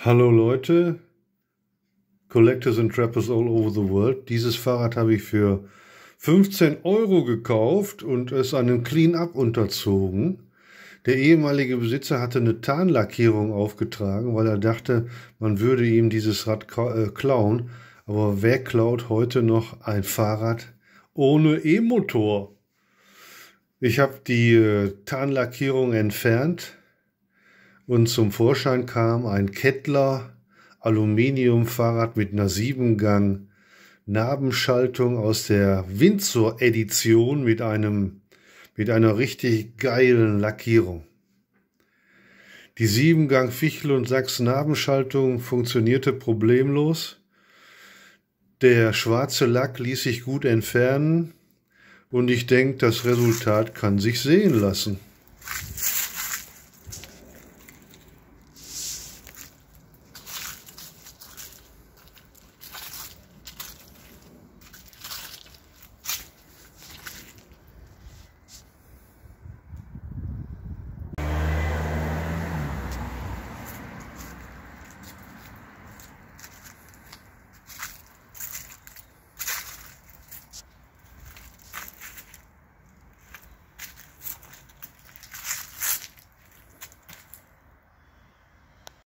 Hallo Leute, Collectors and Trappers all over the world. Dieses Fahrrad habe ich für 15 Euro gekauft und es einem Clean-up unterzogen. Der ehemalige Besitzer hatte eine Tarnlackierung aufgetragen, weil er dachte, man würde ihm dieses Rad äh, klauen. Aber wer klaut heute noch ein Fahrrad ohne E-Motor? Ich habe die äh, Tarnlackierung entfernt und zum Vorschein kam ein Kettler Aluminiumfahrrad mit einer Siebengang Nabenschaltung aus der Windsor Edition mit einem mit einer richtig geilen Lackierung. Die Siebengang Fichel und Sachs Nabenschaltung funktionierte problemlos. Der schwarze Lack ließ sich gut entfernen und ich denke, das Resultat kann sich sehen lassen.